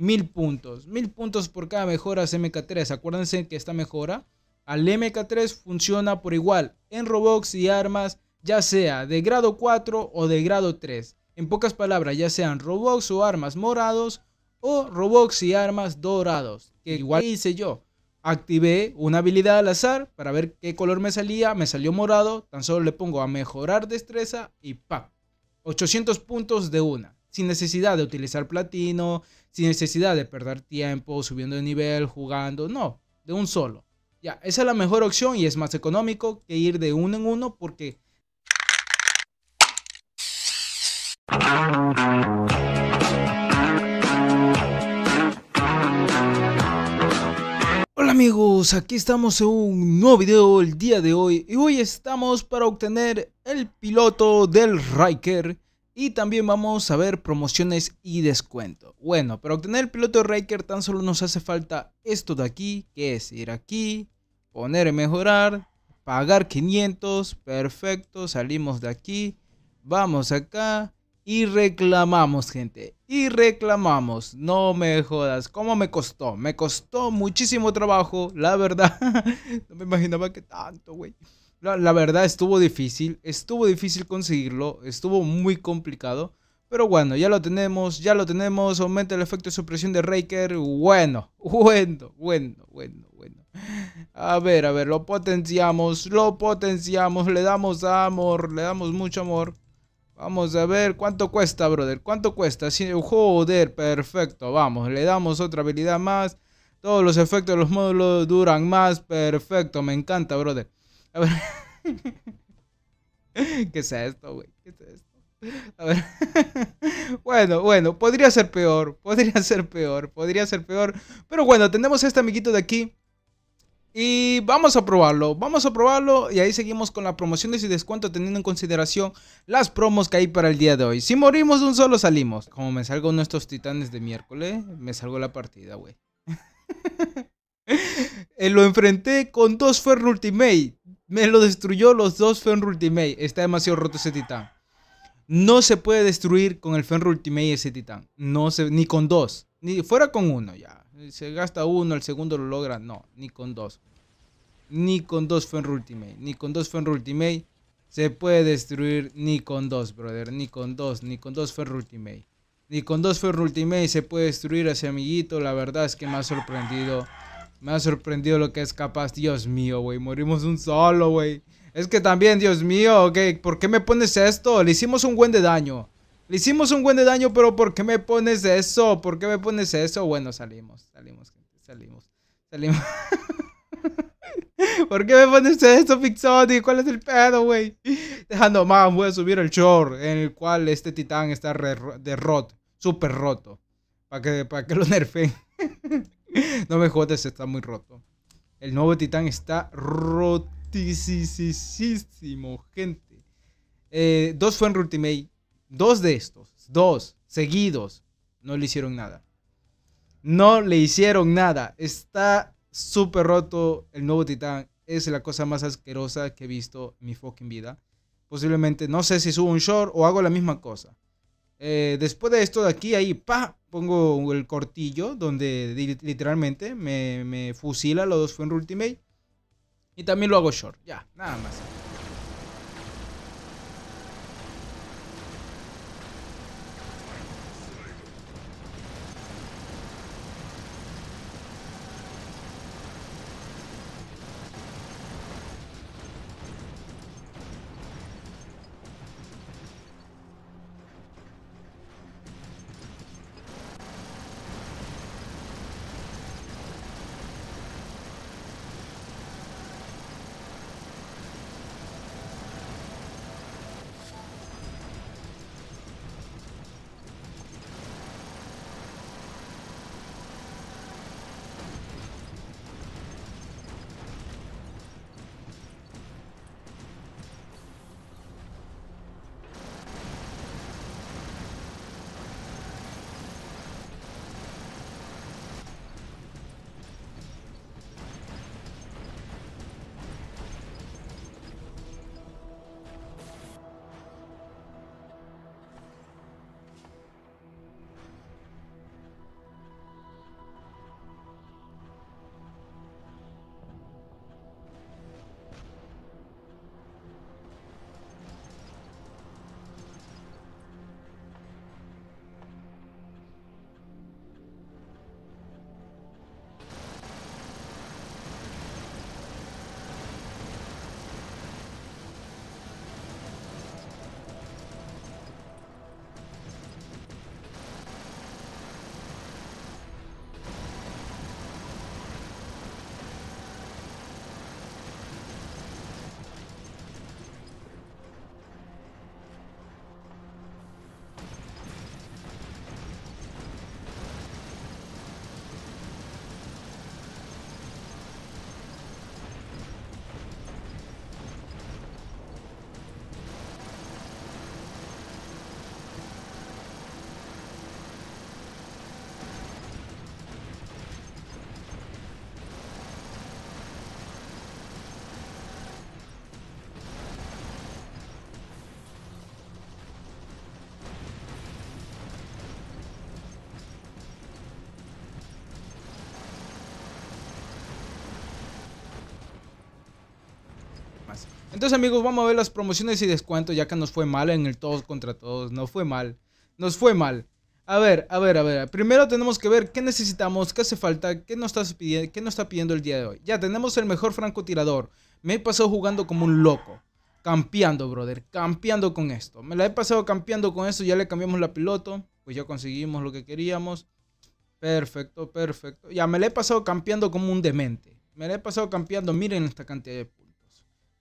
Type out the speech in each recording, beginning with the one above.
mil puntos. Mil puntos por cada mejora MK3. Acuérdense que esta mejora al MK3 funciona por igual en Robux y armas, ya sea de grado 4 o de grado 3. En pocas palabras, ya sean Robux o armas morados o Robux y armas dorados. Que igual hice yo. Activé una habilidad al azar para ver qué color me salía. Me salió morado. Tan solo le pongo a mejorar destreza y ¡pap! 800 puntos de una. Sin necesidad de utilizar platino, sin necesidad de perder tiempo subiendo de nivel, jugando, no, de un solo. Ya, esa es la mejor opción y es más económico que ir de uno en uno porque... Hola amigos, aquí estamos en un nuevo video el día de hoy y hoy estamos para obtener el piloto del Riker y también vamos a ver promociones y descuento. Bueno, para obtener el piloto Riker tan solo nos hace falta esto de aquí, que es ir aquí, poner en mejorar, pagar 500, perfecto, salimos de aquí, vamos acá y reclamamos, gente. Y reclamamos, no me jodas. ¿Cómo me costó? Me costó muchísimo trabajo, la verdad. no me imaginaba que tanto, güey. La, verdad estuvo difícil, estuvo difícil conseguirlo, estuvo muy complicado. Pero bueno, ya lo tenemos, ya lo tenemos. Aumenta el efecto de supresión de Raker. Bueno, bueno, bueno, bueno, bueno. A ver, a ver, lo potenciamos, lo potenciamos, le damos amor, le damos mucho amor. Vamos a ver cuánto cuesta, brother. ¿Cuánto cuesta? Sí, joder, perfecto. Vamos, le damos otra habilidad más. Todos los efectos de los módulos duran más. Perfecto, me encanta, brother. A ver. ¿Qué es esto, güey? Bueno, bueno, podría ser peor, podría ser peor, podría ser peor. Pero bueno, tenemos este amiguito de aquí. Y vamos a probarlo, vamos a probarlo y ahí seguimos con las promociones y descuento teniendo en consideración las promos que hay para el día de hoy. Si morimos de un solo salimos. Como me salgo uno estos titanes de miércoles, me salgo la partida, güey. Eh, lo enfrenté con dos Ferro Ultimate. Me lo destruyó los dos Fenrir Ultimate. Está demasiado roto ese titán. No se puede destruir con el Fenrir Ultimate ese titán. No se, ni con dos. Ni fuera con uno ya. Se gasta uno, el segundo lo logra. No, ni con dos. Ni con dos Fenrir Ultimate. Ni con dos Fenrir Ultimate se puede destruir ni con dos, brother. Ni con dos, ni con dos Fenrir Ultimate. Ni con dos Fenrir Ultimate se puede destruir a ese amiguito. La verdad es que me ha sorprendido me ha sorprendido lo que es capaz. Dios mío, güey. Morimos un solo, güey. Es que también, Dios mío, ¿Por qué me pones esto? Le hicimos un buen de daño. Le hicimos un buen de daño, pero ¿por qué me pones eso? ¿Por qué me pones eso? Bueno, salimos, salimos, salimos, salimos. ¿Por qué me pones esto, Pixoni? ¿Cuál es el pedo, güey? Dejando más, voy a subir el short en el cual este titán está de rot, super roto. Para que, que lo nerfen. no me jodas, está muy roto. El nuevo titán está rotisísimo, gente. Eh, dos fue en Ultimate. Dos de estos. Dos seguidos. No le hicieron nada. No le hicieron nada. Está súper roto el nuevo titán. Es la cosa más asquerosa que he visto en mi fucking vida. Posiblemente, no sé si subo un short o hago la misma cosa. Eh, después de esto de aquí, ahí, pa, pongo el cortillo donde literalmente me, me fusila los dos fue en Ultimate. Y también lo hago short, ya, nada más. Entonces, amigos, vamos a ver las promociones y descuentos, ya que nos fue mal en el todos contra todos. No fue mal. Nos fue mal. A ver, a ver, a ver. Primero tenemos que ver qué necesitamos, qué hace falta, qué nos, pidiendo, qué nos está pidiendo el día de hoy. Ya tenemos el mejor francotirador. Me he pasado jugando como un loco. Campeando, brother. Campeando con esto. Me la he pasado campeando con esto. Ya le cambiamos la piloto. Pues ya conseguimos lo que queríamos. Perfecto, perfecto. Ya me la he pasado campeando como un demente. Me la he pasado campeando. Miren esta cantidad de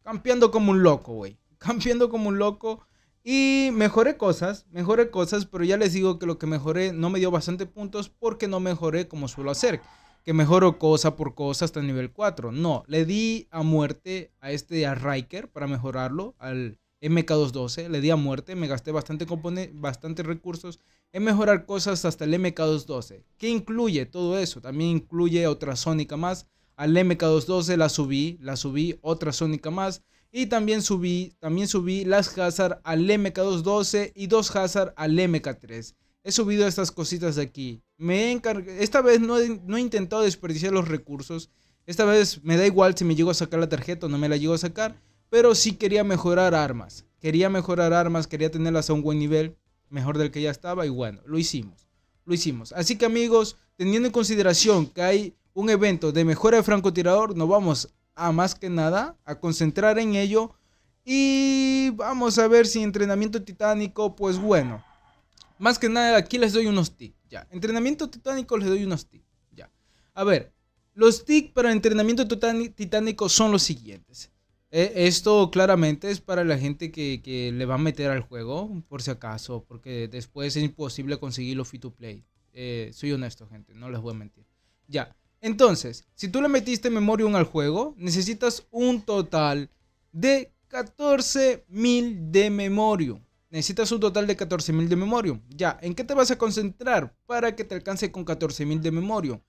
campeando como un loco, güey. Campeando como un loco. Y mejoré cosas, mejoré cosas, pero ya les digo que lo que mejoré no me dio bastante puntos porque no mejoré como suelo hacer, que mejoro cosa por cosa hasta el nivel 4. No, le di a muerte a este a Riker para mejorarlo, al MK212, le di a muerte, me gasté bastante bastante recursos en mejorar cosas hasta el MK212. ¿Qué incluye todo eso? También incluye otra Sónica más al MK212 la subí, la subí otra Sónica más. Y también subí, también subí las Hazard al MK212 y dos Hazard al MK3. He subido estas cositas de aquí. Me esta vez no he, no he intentado desperdiciar los recursos. Esta vez me da igual si me llego a sacar la tarjeta o no me la llego a sacar. Pero sí quería mejorar armas. Quería mejorar armas, quería tenerlas a un buen nivel. Mejor del que ya estaba y bueno, lo hicimos. Lo hicimos. Así que amigos, teniendo en consideración que hay un evento de mejora de francotirador, nos vamos a más que nada a concentrar en ello. Y vamos a ver si entrenamiento titánico, pues bueno. Más que nada, aquí les doy unos tips. Ya, entrenamiento titánico les doy unos tips. Ya. A ver, los tips para entrenamiento titánico son los siguientes. E, esto claramente es para la gente que, le va a meter al juego, por si acaso, porque después es imposible conseguirlo los to play. Eh, soy honesto, gente, no les voy a mentir. Ya, entonces, si tú le metiste Memorium al juego, necesitas un total de 14.000 de memoria. Necesitas un total de 14.000 de memoria. Ya, ¿en qué te vas a concentrar para que te alcance con 14.000 de memoria?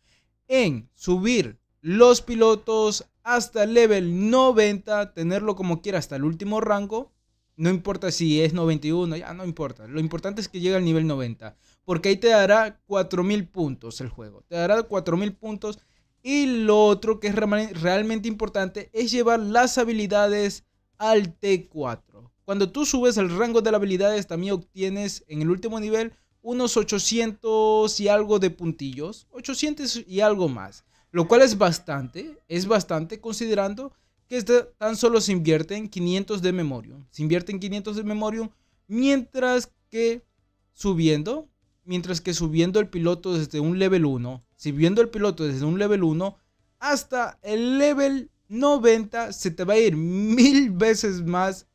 En subir los pilotos hasta el level 90, tenerlo como quiera hasta el último rango. No importa si es 91, ya no importa. Lo importante es que llegue al nivel 90 porque ahí te dará 4000 puntos el juego. Te dará 4000 puntos. Y lo otro que es realmente importante es llevar las habilidades al T4. Cuando tú subes el rango de las habilidades, también obtienes en el último nivel unos 800 y algo de puntillos, 800 y algo más, lo cual es bastante, es bastante considerando que este tan solo se invierten 500 de memoria, se invierten 500 de memoria, mientras que subiendo Mientras que subiendo el piloto desde un level 1, subiendo el piloto desde un level 1 hasta el level 90, se te va a ir mil veces más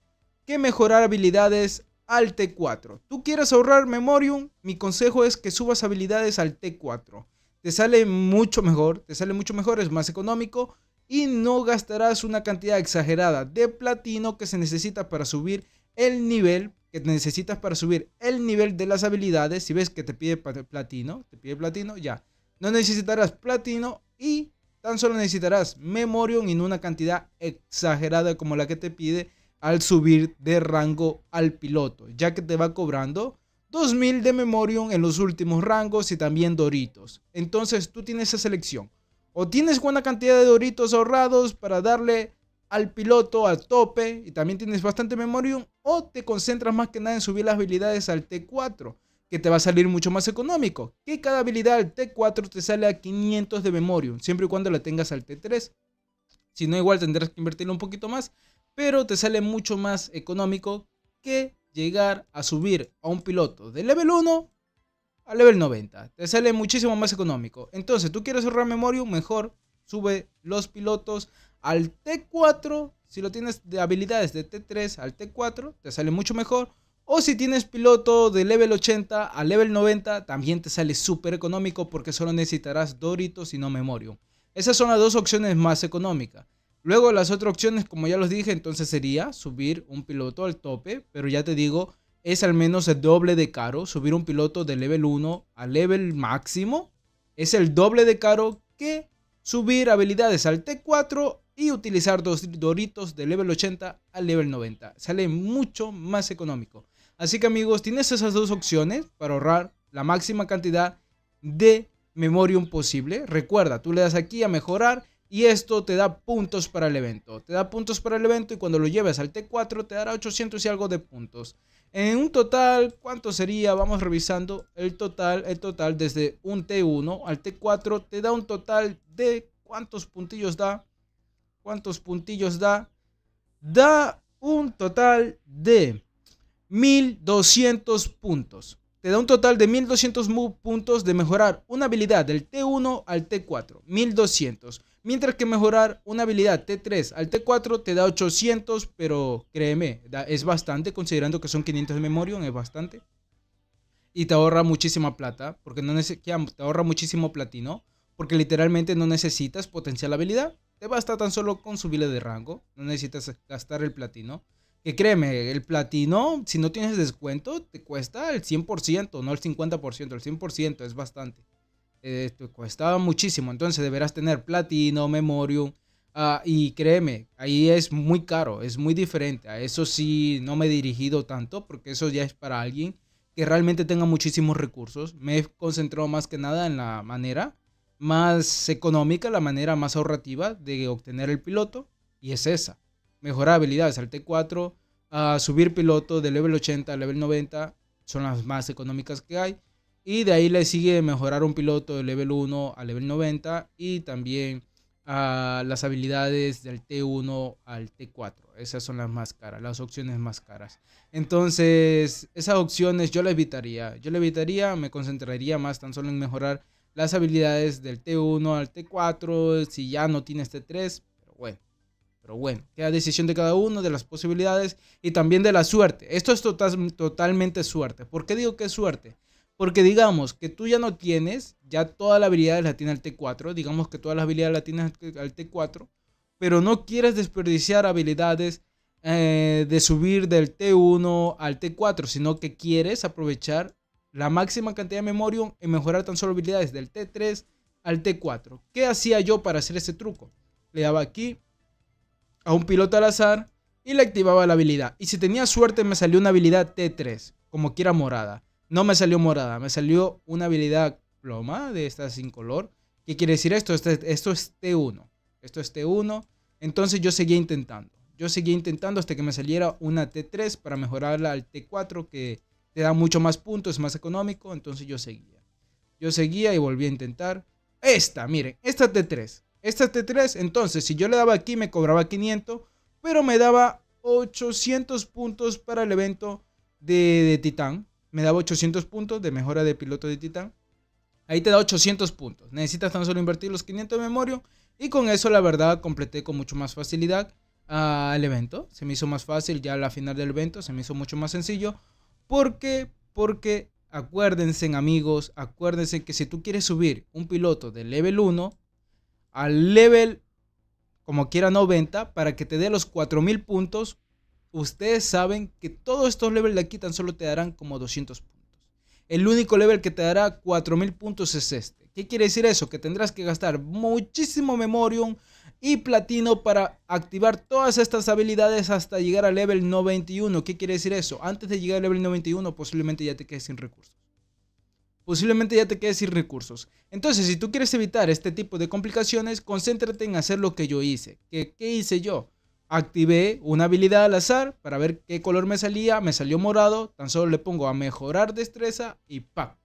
que mejorar habilidades al T4. Tú quieres ahorrar Memorium, mi consejo es que subas habilidades al T4. Te sale mucho mejor, te sale mucho mejor, es más económico y no gastarás una cantidad exagerada de platino que se necesita para subir el nivel que necesitas para subir el nivel de las habilidades. Si ves que te pide platino, te pide platino, ya. No necesitarás platino y tan solo necesitarás memorium en una cantidad exagerada como la que te pide al subir de rango al piloto, ya que te va cobrando 2000 de memorium en los últimos rangos y también doritos. Entonces tú tienes esa selección. O tienes buena cantidad de doritos ahorrados para darle al piloto a tope y también tienes bastante memorium o te concentras más que nada en subir las habilidades al T4 que te va a salir mucho más económico que cada habilidad al T4 te sale a 500 de memorium siempre y cuando la tengas al T3 si no igual tendrás que invertirlo un poquito más pero te sale mucho más económico que llegar a subir a un piloto de level 1 a level 90 te sale muchísimo más económico entonces tú quieres ahorrar memoria mejor sube los pilotos al T4, si lo tienes de habilidades de T3 al T4, te sale mucho mejor. O si tienes piloto de level 80 a level 90, también te sale súper económico porque solo necesitarás Doritos y no Memorium. Esas son las dos opciones más económicas. Luego las otras opciones, como ya los dije, entonces sería subir un piloto al tope, pero ya te digo, es al menos el doble de caro subir un piloto de level 1 a level máximo. Es el doble de caro que subir habilidades al T4 y utilizar dos doritos de level 80 al level 90. Sale mucho más económico. Así que amigos, tienes esas dos opciones para ahorrar la máxima cantidad de memorium posible. Recuerda, tú le das aquí a mejorar y esto te da puntos para el evento. Te da puntos para el evento y cuando lo lleves al T4 te dará 800 y algo de puntos. En un total, ¿cuánto sería? Vamos revisando el total, el total desde un T1 al T4 te da un total de ¿cuántos puntillos da? ¿Cuántos puntillos da? Da un total de 1200 puntos. Te da un total de 1200 puntos de mejorar una habilidad del T1 al T4, 1200. Mientras que mejorar una habilidad T3 al T4 te da 800, pero créeme, es bastante, considerando que son 500 de memoria, es bastante. Y te ahorra muchísima plata, porque no te ahorra muchísimo platino, porque literalmente no necesitas potenciar la habilidad. Te basta tan solo con subirle de rango. No necesitas gastar el platino. Que créeme, el platino, si no tienes descuento, te cuesta el 100%, no el 50%. El 100% es bastante. Eh, te cuesta muchísimo. Entonces deberás tener platino, memorium. Ah, y créeme, ahí es muy caro, es muy diferente. A eso sí no me he dirigido tanto porque eso ya es para alguien que realmente tenga muchísimos recursos. Me he concentrado más que nada en la manera más económica, la manera más ahorrativa de obtener el piloto, y es esa. Mejorar habilidades al T4, a subir piloto de level 80 a level 90, son las más económicas que hay. Y de ahí le sigue mejorar un piloto de level 1 a level 90 y también a las habilidades del T1 al T4. Esas son las más caras, las opciones más caras. Entonces, esas opciones yo las evitaría. Yo las evitaría, me concentraría más tan solo en mejorar las habilidades del T1 al T4, si ya no tienes T3, pero bueno. Pero bueno, queda decisión de cada uno, de las posibilidades y también de la suerte. Esto es totalmente suerte. ¿Por qué digo que es suerte? Porque digamos que tú ya no tienes, ya todas las habilidades las tiene el T4, digamos que todas las habilidades las tienes al T4, pero no quieres desperdiciar habilidades eh, de subir del T1 al T4, sino que quieres aprovechar la máxima cantidad de memoria en mejorar tan solo habilidades del T3 al T4. ¿Qué hacía yo para hacer ese truco? Le daba aquí a un piloto al azar y le activaba la habilidad. Y si tenía suerte me salió una habilidad T3, como quiera morada. No me salió morada, me salió una habilidad ploma de esta sin color. ¿Qué quiere decir esto? Esto, esto es T1. Esto es T1. Entonces yo seguía intentando. Yo seguía intentando hasta que me saliera una T3 para mejorarla al T4 que te da mucho más puntos, es más económico, entonces yo seguía. Yo seguía y volví a intentar. Esta, miren, esta es de 3. Esta T 3, entonces si yo le daba aquí me cobraba 500, pero me daba 800 puntos para el evento de, Titán. Me daba 800 puntos de mejora de piloto de Titán. Ahí te da 800 puntos. Necesitas tan solo invertir los 500 de memoria. Y con eso, la verdad, completé con mucho más facilidad al ah, evento. Se me hizo más fácil ya la final del evento. Se me hizo mucho más sencillo. ¿Por qué? Porque acuérdense amigos, acuérdense que si tú quieres subir un piloto de level 1 al level como quiera 90 para que te dé los 4000 puntos, ustedes saben que todos estos levels de aquí tan solo te darán como 200 puntos. El único level que te dará 4000 puntos es este. ¿Qué quiere decir eso? Que tendrás que gastar muchísimo memorium, y platino para activar todas estas habilidades hasta llegar al level 91. ¿Qué quiere decir eso? Antes de llegar al level 91 posiblemente ya te quedes sin recursos. Posiblemente ya te quedes sin recursos. Entonces, si tú quieres evitar este tipo de complicaciones, concéntrate en hacer lo que yo hice. ¿Qué, qué hice yo? Activé una habilidad al azar para ver qué color me salía. Me salió morado. Tan solo le pongo a mejorar destreza y ¡pac!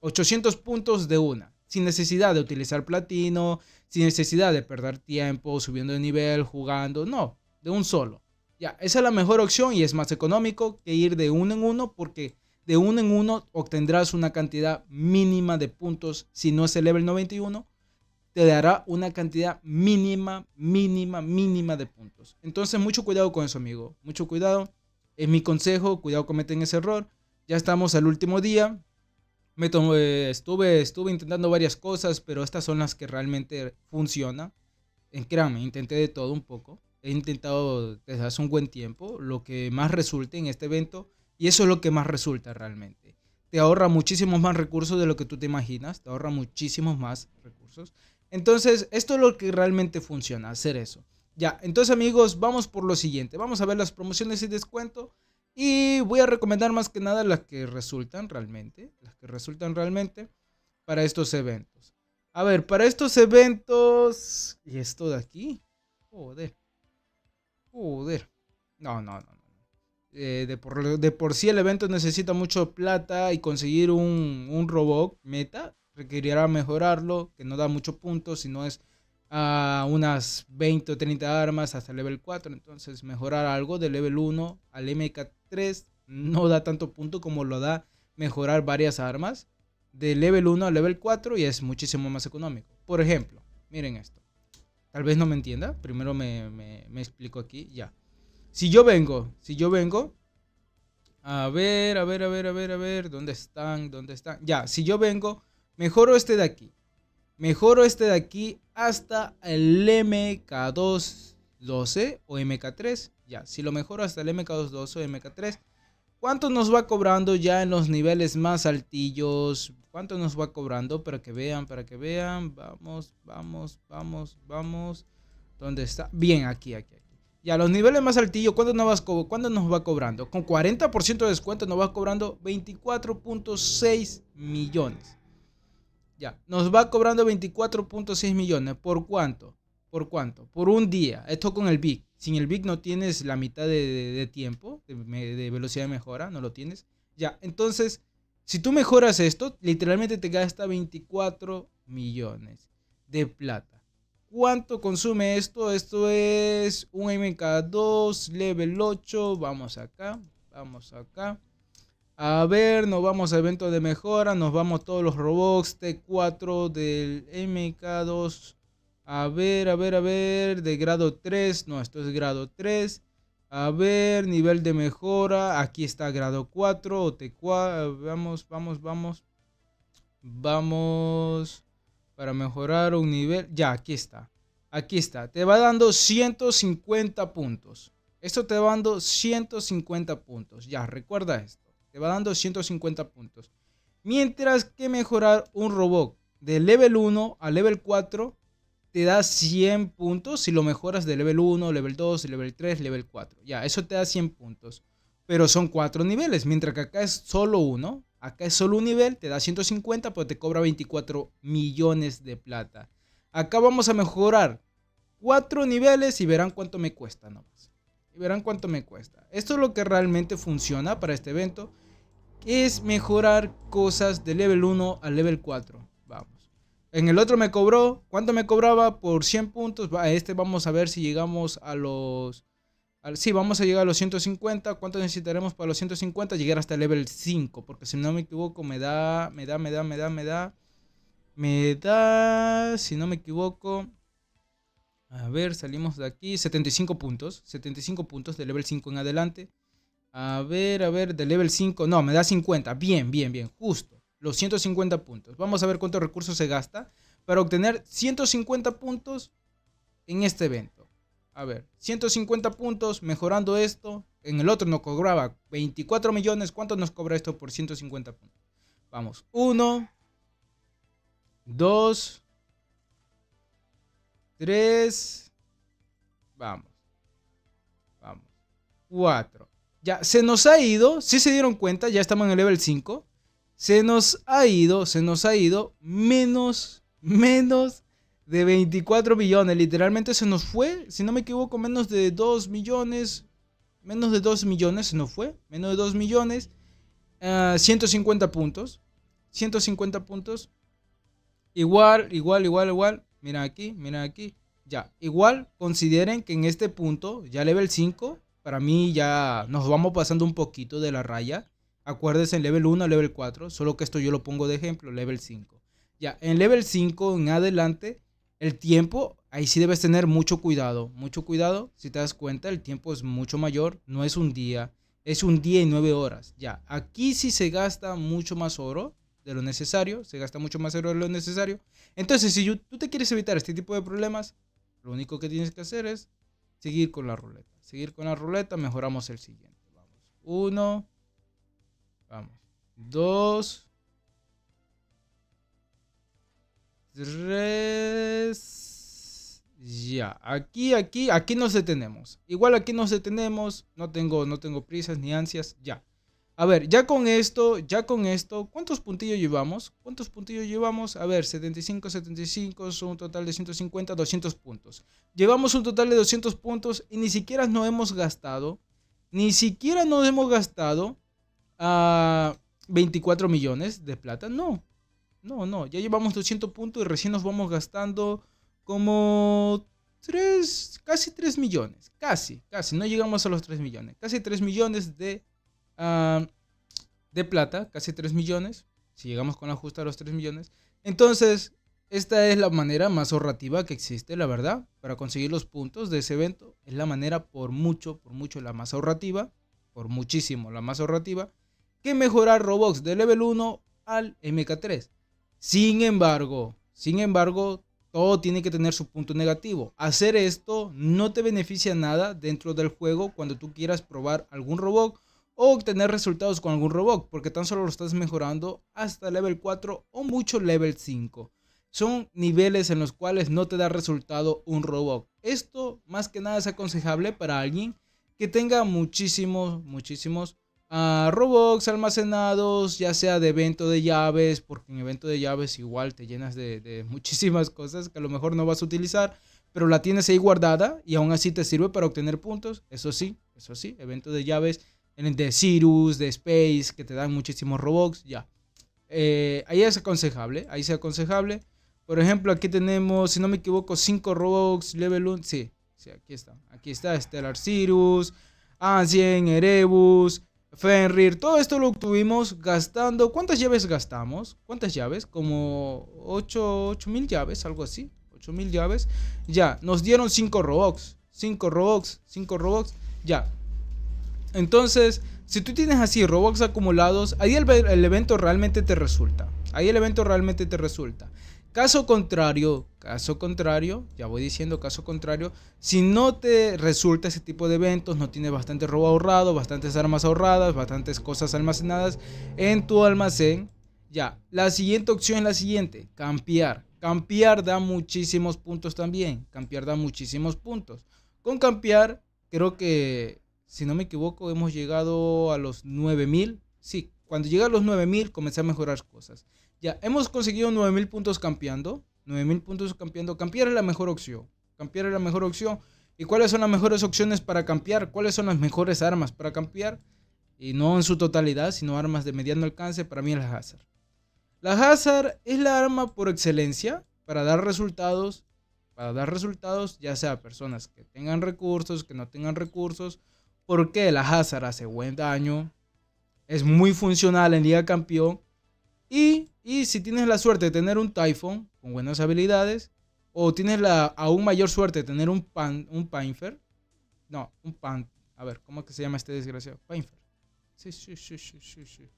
800 puntos de una sin necesidad de utilizar platino, sin necesidad de perder tiempo subiendo de nivel, jugando, no, de un solo. Ya, esa es la mejor opción y es más económico que ir de uno en uno porque de uno en uno obtendrás una cantidad mínima de puntos. Si no es el level 91, te dará una cantidad mínima, mínima, mínima de puntos. Entonces, mucho cuidado con eso, amigo. Mucho cuidado. Es mi consejo. Cuidado cometen ese error. Ya estamos al último día. Me eh, estuve, estuve intentando varias cosas, pero estas son las que realmente funcionan. En eh, créanme, intenté de todo un poco. He intentado desde hace un buen tiempo lo que más resulte en este evento y eso es lo que más resulta realmente. Te ahorra muchísimos más recursos de lo que tú te imaginas, te ahorra muchísimos más recursos. Entonces, esto es lo que realmente funciona, hacer eso. Ya, entonces amigos, vamos por lo siguiente. Vamos a ver las promociones y descuento y voy a recomendar más que nada las que resultan realmente, las que resultan realmente para estos eventos. A ver, para estos eventos... ¿Y esto de aquí? Joder. Joder. No, no, no. Eh, de, por, de, sí el evento necesita mucho plata y conseguir un, robot meta requerirá mejorarlo, que no da mucho puntos, si no es a ah, unas 20 o 30 armas hasta level 4, entonces mejorar algo de level 1 al MKT. 3 no da tanto punto como lo da mejorar varias armas de level 1 a level 4 y es muchísimo más económico. Por ejemplo, miren esto. Tal vez no me entienda, primero me, explico aquí, ya. Si yo vengo, si yo vengo, a ver, a ver, a ver, a ver, a ver, ¿dónde están? ¿Dónde están? Ya, si yo vengo, mejoro este de aquí. Mejoro este de aquí hasta el MK2 12 o MK3. Ya, si lo mejoro hasta el MK22 o MK3, ¿cuánto nos va cobrando ya en los niveles más altillos? ¿Cuánto nos va cobrando? Para que vean, para que vean. Vamos, vamos, vamos, vamos. ¿Dónde está? Bien, aquí, aquí, aquí. Ya, los niveles más altillos, ¿cuánto nos, ¿cuánto nos va cobrando? Con 40% de descuento nos va cobrando 24.6 millones. Ya, nos va cobrando 24.6 millones. ¿Por cuánto? ¿Por cuánto? Por un día. Esto con el BIC. Sin el BIC no tienes la mitad de, tiempo, de, velocidad de mejora, no lo tienes. Ya, entonces, si tú mejoras esto, literalmente te gasta 24 millones de plata. ¿Cuánto consume esto? Esto es un MK2, level 8. Vamos acá, vamos acá. A ver, nos vamos a evento de mejora, nos vamos todos los robots T4 del MK2 a ver, a ver, a ver, de grado 3, no, esto es grado 3. A ver, nivel de mejora, aquí está grado 4 vamos, vamos, vamos. Vamos para mejorar un nivel, ya, aquí está. Aquí está, te va dando 150 puntos. Esto te va dando 150 puntos, ya, recuerda esto. Te va dando 150 puntos. Mientras que mejorar un robot de level 1 a level 4 te da 100 puntos si lo mejoras de level 1, level 2, level 3, level 4. Ya, eso te da 100 puntos. Pero son 4 niveles, mientras que acá es solo uno. Acá es solo un nivel, te da 150, pero te cobra 24 millones de plata. Acá vamos a mejorar 4 niveles y verán cuánto me cuesta Y verán cuánto me cuesta. Esto es lo que realmente funciona para este evento. Es mejorar cosas de level 1 a level 4. En el otro me cobró, ¿cuánto me cobraba? Por 100 puntos. este vamos a ver si llegamos a los... sí, vamos a llegar a los 150. ¿Cuánto necesitaremos para los 150? Llegar hasta el level 5. Porque si no me equivoco, me da, me da, me da, me da, me da. Me da, si no me equivoco, a ver, salimos de aquí. 75 puntos. 75 puntos de level 5 en adelante. A ver, a ver, de level 5. No, me da 50. Bien, bien, bien. Justo los 150 puntos. Vamos a ver cuántos recursos se gasta para obtener 150 puntos en este evento. A ver, 150 puntos mejorando esto. En el otro nos cobraba 24 millones. ¿Cuánto nos cobra esto por 150 puntos? Vamos, 1, 2, 3, vamos, vamos, 4. Ya, se nos ha ido, si se dieron cuenta, ya estamos en el level 5 se nos ha ido, se nos ha ido menos, menos de 24 millones. Literalmente se nos fue, si no me equivoco, menos de 2 millones. Menos de 2 millones se nos fue. Menos de 2 millones. 150 ah, puntos. 150 puntos. Igual, igual, igual, igual. Mira aquí, mira aquí. Ya. Igual, consideren que en este punto, ya level 5, para mí ya nos vamos pasando un poquito de la raya. Acuérdese, en level 1 level 4, solo que esto yo lo pongo de ejemplo, level 5. Ya, en level 5 en adelante, el tiempo, ahí sí debes tener mucho cuidado, mucho cuidado. Si te das cuenta, el tiempo es mucho mayor, no es un día, es un día y nueve horas. Ya, aquí sí se gasta mucho más oro de lo necesario, se gasta mucho más oro de lo necesario. Entonces, si tú te quieres evitar este tipo de problemas, lo único que tienes que hacer es seguir con la ruleta. Seguir con la ruleta, mejoramos el siguiente. Vamos, uno, Vamos. Dos. Tres. Ya. Aquí, aquí, aquí nos detenemos. Igual aquí nos detenemos. No tengo, no tengo prisas ni ansias. Ya. A ver, ya con esto, ya con esto, ¿cuántos puntillos llevamos? ¿Cuántos puntillos llevamos? A ver, 75, 75, son un total de 150, 200 puntos. Llevamos un total de 200 puntos y ni siquiera nos hemos gastado, ni siquiera nos hemos gastado a 24 millones de plata. No, no, no. Ya llevamos 200 puntos y recién nos vamos gastando como 3, casi 3 millones. Casi, casi. No llegamos a los 3 millones. Casi 3 millones de, ah, de plata. Casi 3 millones. Si llegamos con la justa a los 3 millones. Entonces, esta es la manera más ahorrativa que existe, la verdad, para conseguir los puntos de ese evento. Es la manera por mucho, por mucho la más ahorrativa, por muchísimo la más ahorrativa que mejorar robots de level 1 al MK3. Sin embargo, sin embargo, todo tiene que tener su punto negativo. Hacer esto no te beneficia nada dentro del juego cuando tú quieras probar algún robot. o obtener resultados con algún robot. porque tan solo lo estás mejorando hasta level 4 o mucho level 5. Son niveles en los cuales no te da resultado un robot. Esto más que nada es aconsejable para alguien que tenga muchísimos, muchísimos Robux almacenados, ya sea de evento de llaves, porque en evento de llaves igual te llenas de, muchísimas cosas que a lo mejor no vas a utilizar, pero la tienes ahí guardada y aún así te sirve para obtener puntos. Eso sí, eso sí, evento de llaves en de Cirrus, de Space, que te dan muchísimos Robux, ya. Eh, ahí es aconsejable, ahí es aconsejable. Por ejemplo, aquí tenemos, si no me equivoco, 5 Robux, level 1, sí, aquí está. Aquí está Stellar Cirrus, Ancien, Erebus, Fenrir. Todo esto lo obtuvimos gastando. ¿Cuántas llaves gastamos? ¿Cuántas llaves? Como 8 mil llaves, algo así. 8 mil llaves. Ya, nos dieron 5 Robux. 5 Robux, 5 Robux. Ya. Entonces, si tú tienes así Robux acumulados, ahí el evento realmente te resulta. Ahí el evento realmente te resulta. Caso contrario, caso contrario, ya voy diciendo caso contrario, si no te resulta ese tipo de eventos, no tienes bastante robo ahorrado, bastantes armas ahorradas, bastantes cosas almacenadas en tu almacén, ya, la siguiente opción es la siguiente, campear. Campear da muchísimos puntos también, campear da muchísimos puntos. Con campear, creo que, si no me equivoco, hemos llegado a los 9000. Sí, cuando llega a los 9000 comencé a mejorar cosas. Ya, hemos conseguido 9000 puntos campeando. 9000 puntos campeando. Campear es la mejor opción. Campear es la mejor opción. ¿Y cuáles son las mejores opciones para campear? ¿Cuáles son las mejores armas para campear? Y no en su totalidad, sino armas de mediano alcance. Para mí es la Hazard. La Hazard es la arma por excelencia para dar resultados. Para dar resultados, ya sea personas que tengan recursos, que no tengan recursos. Porque la Hazard hace buen daño. Es muy funcional en Liga Campeón y, si tienes la suerte de tener un Typhon con buenas habilidades, o tienes la aún mayor suerte de tener un, pan, un Painfer no, un Pan, a ver, ¿cómo que se llama este desgraciado? Painfer Sí, sí, sí, sí, sí, sí.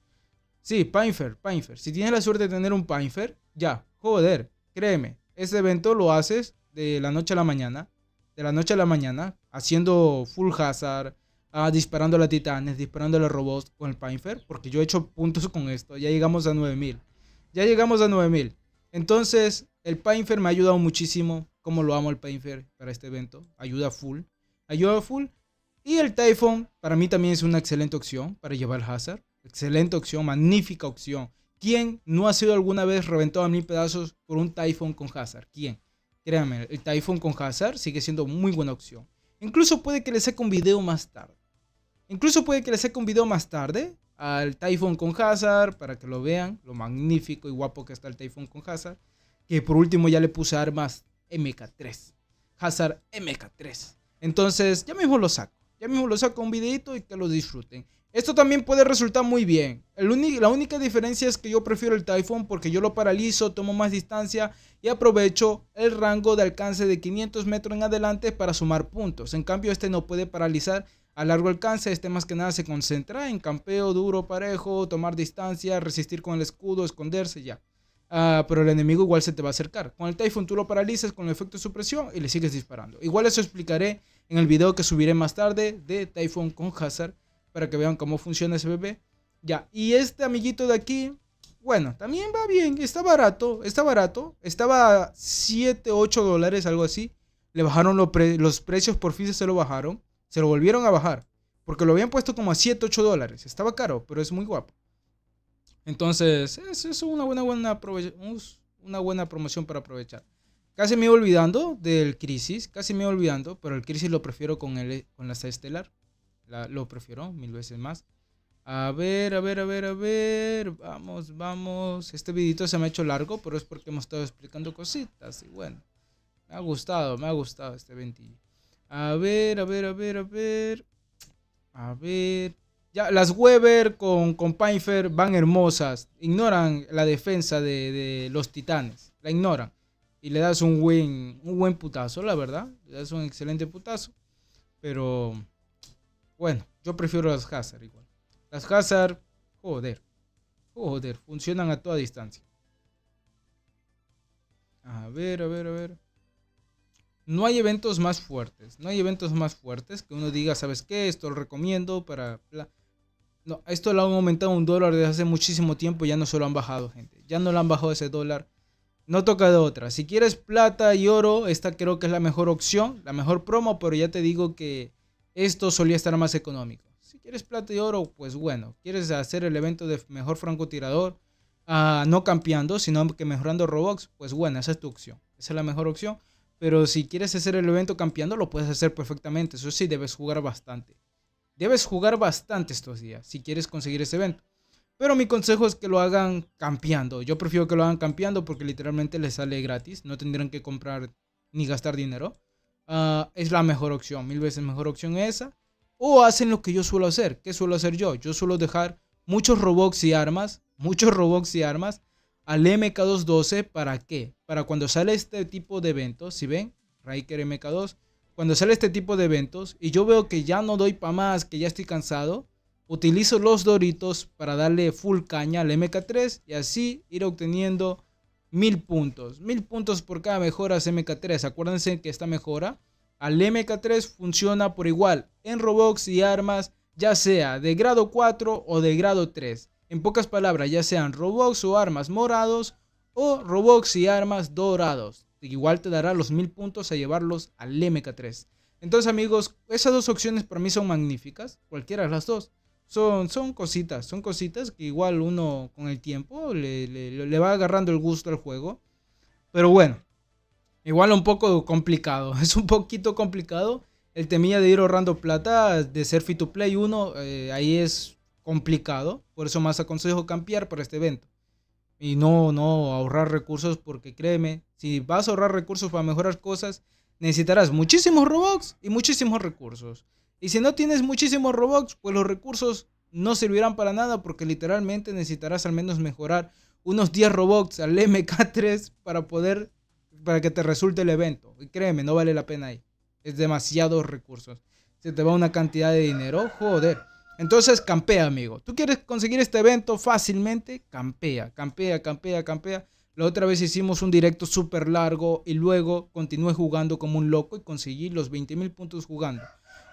Sí, Painfer, Si tienes la suerte de tener un Painfer ya, joder, créeme, ese evento lo haces de la noche a la mañana, de la noche a la mañana, haciendo full hazard, Ah, disparando a a titanes, disparando a los robots con el Painfer, porque yo he hecho puntos con esto. Ya llegamos a 9000. Ya llegamos a 9000. Entonces, el Painfer me ha ayudado muchísimo. Como lo amo el Painfer para este evento. Ayuda full. Ayuda full. Y el Typhon para mí también es una excelente opción para llevar Hazard. Excelente opción, magnífica opción. ¿Quién no ha sido alguna vez reventado a mil pedazos por un Typhon con Hazard? ¿Quién? Créanme, el Typhon con Hazard sigue siendo muy buena opción. Incluso puede que le saque un video más tarde. Incluso puede que les saque un video más tarde al Typhoon con Hazard para que lo vean, lo magnífico y guapo que está el Typhoon con Hazard. Que por último ya le puse armas MK3. Hazard MK3. Entonces ya mismo lo saco. Ya mismo lo saco un videito y que lo disfruten. Esto también puede resultar muy bien. la única diferencia es que yo prefiero el Typhoon porque yo lo paralizo, tomo más distancia y aprovecho el rango de alcance de 500 metros en adelante para sumar puntos. En cambio este no puede paralizar a largo alcance, este más que nada se concentra en campeo duro, parejo, tomar distancia, resistir con el escudo, esconderse, ya. Ah, pero el enemigo igual se te va a acercar. Con el Typhoon tú lo paralizas con el efecto de supresión y le sigues disparando. Igual eso explicaré en el video que subiré más tarde de Typhoon con Hazard para que vean cómo funciona ese bebé. Ya, y este amiguito de aquí, bueno, también va bien, está barato, está barato. Estaba 7, 8 dólares, algo así. Le bajaron los precios, por fin se lo bajaron. Se lo volvieron a bajar. Porque lo habían puesto como a 7, 8 dólares. Estaba caro, pero es muy guapo. Entonces, es, una, buena, buena una buena promoción para aprovechar. Casi me iba olvidando del Crisis. Casi me iba olvidando. Pero el Crisis lo prefiero con, el, con la Estelar. lo prefiero mil veces más. A ver, a ver, a ver, a ver. Vamos, vamos. Este videito se me ha hecho largo, pero es porque hemos estado explicando cositas. Y bueno, me ha gustado, me ha gustado este 20. A ver, a ver, a ver, a ver. A ver. Ya, las Weber con, con van hermosas. Ignoran la defensa de, los titanes. La ignoran. Y le das un buen, un buen putazo, la verdad. Le das un excelente putazo. Pero bueno, yo prefiero las Hazard igual. Las Hazard, joder. Joder, funcionan a toda distancia. A ver, a ver, a ver no hay eventos más fuertes. No hay eventos más fuertes que uno diga, ¿sabes qué? Esto lo recomiendo para... No, esto lo han aumentado un dólar desde hace muchísimo tiempo, ya no se lo han bajado, gente. Ya no lo han bajado ese dólar. No toca de otra. Si quieres plata y oro, esta creo que es la mejor opción, la mejor promo, pero ya te digo que esto solía estar más económico. Si quieres plata y oro, pues bueno, quieres hacer el evento de mejor francotirador, ah, no campeando, sino que mejorando Robux, pues bueno, esa es tu opción. Esa es la mejor opción. Pero si quieres hacer el evento campeando, lo puedes hacer perfectamente. Eso sí, debes jugar bastante. Debes jugar bastante estos días si quieres conseguir ese evento. Pero mi consejo es que lo hagan campeando. Yo prefiero que lo hagan campeando porque literalmente les sale gratis. No tendrán que comprar ni gastar dinero. Ah, es la mejor opción. Mil veces mejor opción esa. O hacen lo que yo suelo hacer. ¿Qué suelo hacer yo? Yo suelo dejar muchos robots y armas. Muchos robots y armas al MK212 para qué? Para cuando sale este tipo de eventos, si ven, Riker MK2, cuando sale este tipo de eventos y yo veo que ya no doy para más, que ya estoy cansado, utilizo los doritos para darle full caña al MK3 y así ir obteniendo mil puntos. Mil puntos por cada mejora MK3. Acuérdense que esta mejora al MK3 funciona por igual en robots y armas, ya sea de grado 4 o de grado 3. En pocas palabras, ya sean Robux o armas morados o Robux y armas dorados. Igual te dará los mil puntos a llevarlos al MK3. Entonces amigos, esas dos opciones para mí son magníficas, cualquiera de las dos. Son, son cositas, son cositas que igual uno con el tiempo le, va agarrando el gusto al juego. Pero bueno, igual un poco complicado, es un poquito complicado el temía de ir ahorrando plata, de ser free to play uno, eh, ahí es complicado, por eso más aconsejo cambiar para este evento. Y no, no ahorrar recursos porque créeme, si vas a ahorrar recursos para mejorar cosas, necesitarás muchísimos Robots y muchísimos recursos. Y si no tienes muchísimos robots pues los recursos no servirán para nada porque literalmente necesitarás al menos mejorar unos 10 robots al MK3 para poder para que te resulte el evento. Y créeme, no vale la pena ahí. Es demasiados recursos. Se te va una cantidad de dinero, joder. Entonces campea, amigo. Tú quieres conseguir este evento fácilmente, campea, campea, campea, campea. La otra vez hicimos un directo súper largo y luego continué jugando como un loco y conseguí los 20 mil puntos jugando.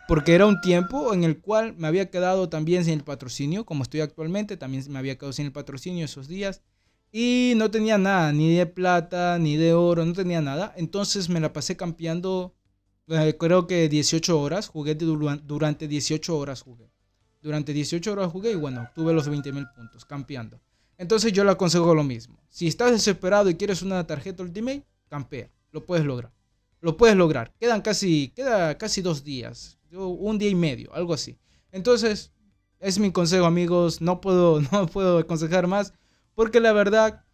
Porque era un tiempo en el cual me había quedado también sin el patrocinio, como estoy actualmente, también me había quedado sin el patrocinio esos días. Y no tenía nada, ni de plata, ni de oro, no tenía nada. Entonces me la pasé campeando, eh, creo que 18 horas, jugué durante 18 horas jugué. Durante 18 horas jugué y bueno, obtuve los 20.000 mil puntos campeando. Entonces yo le aconsejo lo mismo. Si estás desesperado y quieres una tarjeta Ultimate, campea. Lo puedes lograr. Lo puedes lograr. Quedan casi, queda casi dos días. Un día y medio, algo así. Entonces, es mi consejo, amigos. No puedo, no puedo aconsejar más. Porque la verdad,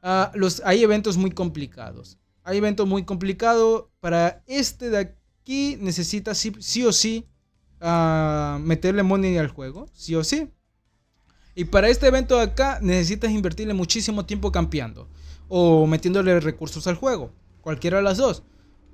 ah, los, hay eventos muy complicados. Hay eventos muy complicados. Para este de aquí necesitas sí o sí a meterle money al juego, sí o sí. Y para este evento de acá necesitas invertirle muchísimo tiempo campeando o metiéndole recursos al juego, cualquiera de las dos.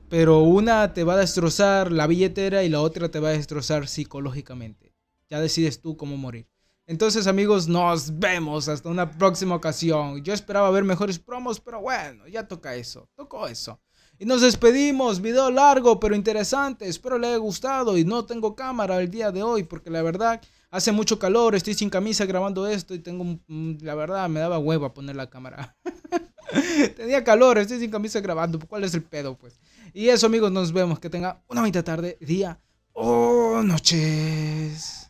Pero una te va a destrozar la billetera y la otra te va a destrozar psicológicamente. Ya decides tú cómo morir. Entonces amigos, nos vemos hasta una próxima ocasión. Yo esperaba ver mejores promos, pero bueno, ya toca eso. Tocó eso. Y nos despedimos, video largo pero interesante, espero le haya gustado y no tengo cámara el día de hoy porque la verdad hace mucho calor, estoy sin camisa grabando esto y tengo, mm, la verdad me daba hueva poner la cámara. Tenía calor, estoy sin camisa grabando, ¿cuál es el pedo pues? Y eso amigos, nos vemos, que tenga una bonita tarde, día o noches.